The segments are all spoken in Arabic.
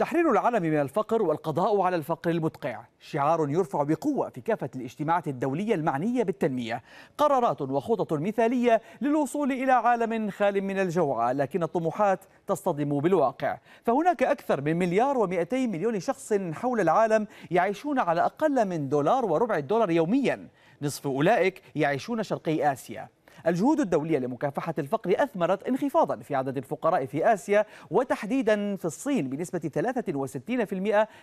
تحرير العالم من الفقر والقضاء على الفقر المدقع شعار يرفع بقوة في كافة الاجتماعات الدولية المعنية بالتنمية قرارات وخطط مثالية للوصول إلى عالم خال من الجوع لكن الطموحات تصطدم بالواقع فهناك أكثر من مليار و200 مليون شخص حول العالم يعيشون على أقل من دولار وربع الدولار يوميا نصف أولئك يعيشون شرقي آسيا الجهود الدولية لمكافحة الفقر أثمرت انخفاضا في عدد الفقراء في آسيا وتحديدا في الصين بنسبة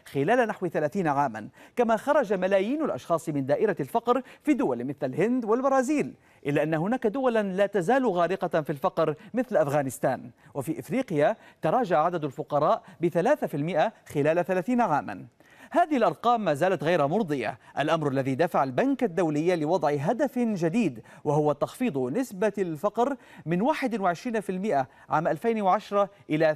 63% خلال نحو 30 عاما كما خرج ملايين الأشخاص من دائرة الفقر في دول مثل الهند والبرازيل إلا أن هناك دولا لا تزال غارقة في الفقر مثل أفغانستان وفي إفريقيا تراجع عدد الفقراء ب 3% خلال 30 عاما هذه الأرقام ما زالت غير مرضية الأمر الذي دفع البنك الدولي لوضع هدف جديد وهو تخفيض نسبة الفقر من 21% عام 2010 إلى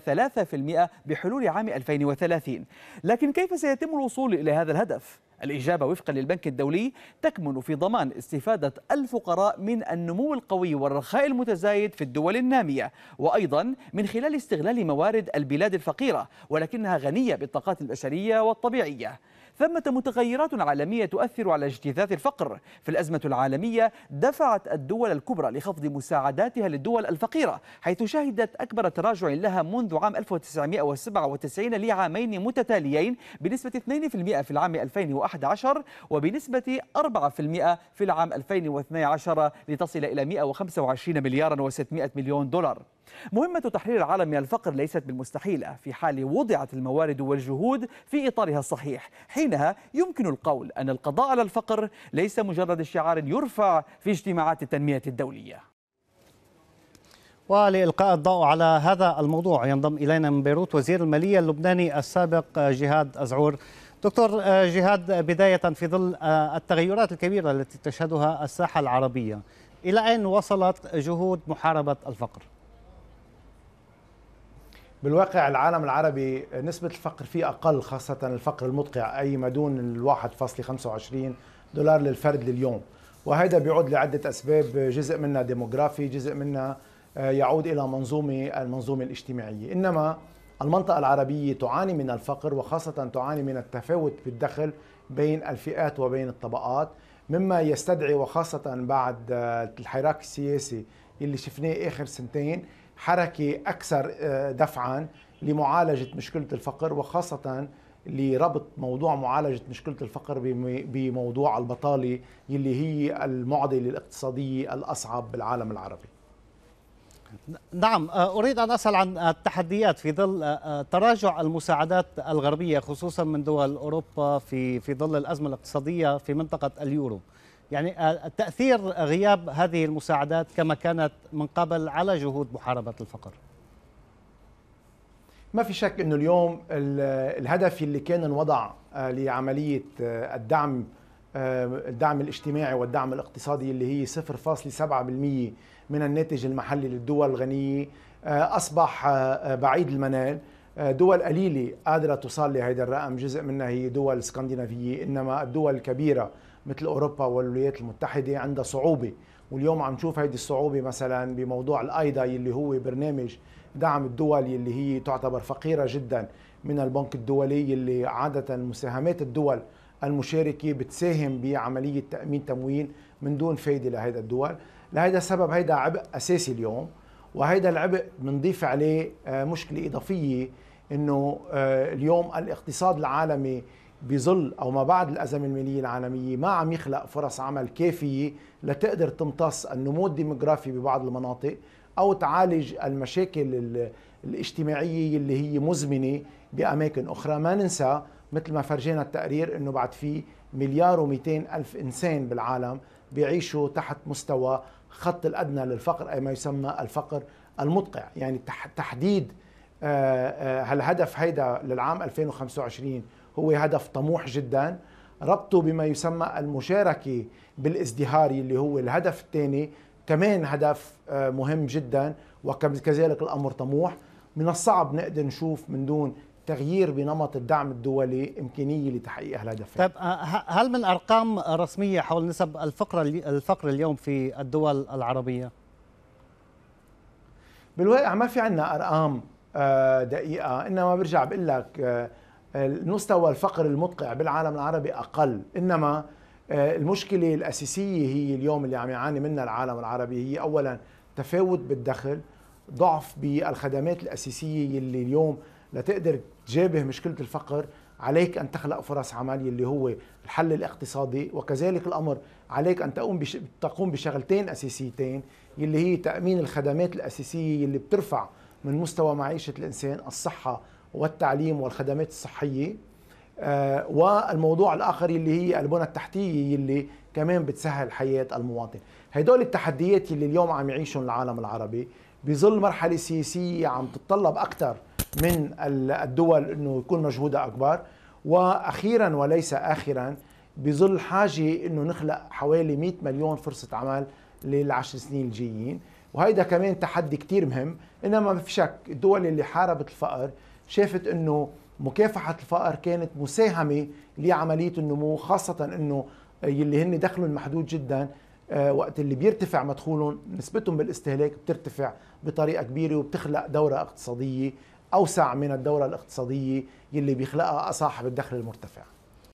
3% بحلول عام 2030 لكن كيف سيتم الوصول إلى هذا الهدف؟ الإجابة وفقا للبنك الدولي تكمن في ضمان استفادة الفقراء من النمو القوي والرخاء المتزايد في الدول النامية وأيضا من خلال استغلال موارد البلاد الفقيرة ولكنها غنية بالطاقات البشرية والطبيعية ثمة متغيرات عالمية تؤثر على اجتثاث الفقر في الأزمة العالمية دفعت الدول الكبرى لخفض مساعداتها للدول الفقيرة حيث شهدت أكبر تراجع لها منذ عام 1997 لعامين متتاليين بنسبة 2% في العام 2011 وبنسبة 4% في العام 2012 لتصل إلى 125 مليار و600 مليون دولار مهمة تحرير العالم من الفقر ليست بالمستحيلة في حال وضعت الموارد والجهود في إطارها الصحيح حينها يمكن القول أن القضاء على الفقر ليس مجرد شعار يرفع في اجتماعات التنمية الدولية ولإلقاء الضوء على هذا الموضوع ينضم إلينا من بيروت وزير المالية اللبناني السابق جهاد أزعور دكتور جهاد بداية في ظل آه، التغيرات الكبيرة التي تشهدها الساحة العربية إلى أين وصلت جهود محاربة الفقر؟ بالواقع العالم العربي نسبة الفقر فيه أقل خاصة الفقر المدقع أي ما دون ال 1.25 دولار للفرد لليوم وهذا بيعود لعدة أسباب جزء منها ديموغرافي جزء منها آه، يعود إلى منظومة المنظومة الاجتماعية إنما المنطقة العربية تعاني من الفقر وخاصة تعاني من التفاوت بالدخل بين الفئات وبين الطبقات مما يستدعي وخاصة بعد آه، الحراك السياسي اللي شفناه آخر سنتين حركة أكثر آه، دفعا لمعالجة مشكلة الفقر وخاصة لربط موضوع معالجة مشكلة الفقر بموضوع البطالة اللي هي المعضلة الاقتصادية الأصعب بالعالم العربي نعم آه، أريد أن أسأل عن التحديات في ظل آه، تراجع المساعدات الغربية خصوصا من دول أوروبا في في ظل الأزمة الاقتصادية في منطقة اليورو يعني آه، تأثير غياب هذه المساعدات كما كانت من قبل على جهود محاربة الفقر ما في شك انه اليوم الهدف اللي كان انوضع آه، لعمليه آه، الدعم الدعم الاجتماعي والدعم الاقتصادي اللي هي 0.7% من الناتج المحلي للدول الغنيه اصبح بعيد المنال آه، دول قليلة قادرة توصل لهذا الرقم جزء منها هي دول اسكندنافية إنما الدول الكبيرة مثل أوروبا والولايات المتحدة عندها صعوبة واليوم عم نشوف هذه الصعوبة مثلا بموضوع الأيدا اللي هو برنامج دعم الدول اللي هي تعتبر فقيرة جدا من البنك الدولي اللي عادة مساهمات الدول المشاركة بتساهم بعملية تأمين تمويل من دون فايدة لهذا الدول لهذا السبب هيدا عبء أساسي اليوم وهيدا العبء بنضيف عليه آه، مشكله اضافيه انه آه، اليوم الاقتصاد العالمي بظل او ما بعد الازمه الماليه العالميه ما عم يخلق فرص عمل كافيه لتقدر تمتص النمو الديموغرافي ببعض المناطق او تعالج المشاكل الاجتماعيه اللي هي مزمنه باماكن اخرى ما ننسى مثل ما فرجينا التقرير انه بعد في مليار و200 الف انسان بالعالم بيعيشوا تحت مستوى خط الادنى للفقر اي ما يسمى الفقر المدقع يعني تحديد هالهدف آه، آه، هيدا للعام 2025 هو هدف طموح جدا ربطه بما يسمى المشاركة بالازدهار اللي هو الهدف الثاني كمان هدف آه، مهم جدا وكذلك الأمر طموح من الصعب نقدر نشوف من دون تغيير بنمط الدعم الدولي إمكانية لتحقيق هالهدفين طيب آه، هل من أرقام رسمية حول نسب الفقر الفقر اليوم في الدول العربية؟ بالواقع ما في عندنا أرقام آه، دقيقة إنما برجع بقول لك آه، مستوى الفقر المدقع بالعالم العربي أقل إنما المشكلة الأساسية هي اليوم اللي عم يعاني منها العالم العربي هي أولا تفاوت بالدخل ضعف بالخدمات الأساسية اللي اليوم لتقدر تجابه مشكله الفقر عليك ان تخلق فرص عمل اللي هو الحل الاقتصادي وكذلك الامر عليك ان تقوم بش... تقوم بشغلتين اساسيتين اللي هي تامين الخدمات الاساسيه اللي بترفع من مستوى معيشه الانسان الصحه والتعليم والخدمات الصحيه آه والموضوع الاخر اللي هي البنى التحتيه اللي كمان بتسهل حياه المواطن هدول التحديات اللي اليوم عم يعيشهم العالم العربي بظل مرحله سياسيه عم تتطلب اكثر من الدول انه يكون مجهودها اكبر واخيرا وليس اخرا بظل حاجه انه نخلق حوالي 100 مليون فرصه عمل للعشر سنين الجايين وهيدا كمان تحدي كتير مهم انما ما في شك الدول اللي حاربت الفقر شافت انه مكافحه الفقر كانت مساهمه لعمليه النمو خاصه انه يلي هن دخلهم محدود جدا آه، وقت اللي بيرتفع مدخولهم نسبتهم بالاستهلاك بترتفع بطريقه كبيره وبتخلق دوره اقتصاديه أوسع من الدورة الاقتصادية يلي بيخلقها صاحب الدخل المرتفع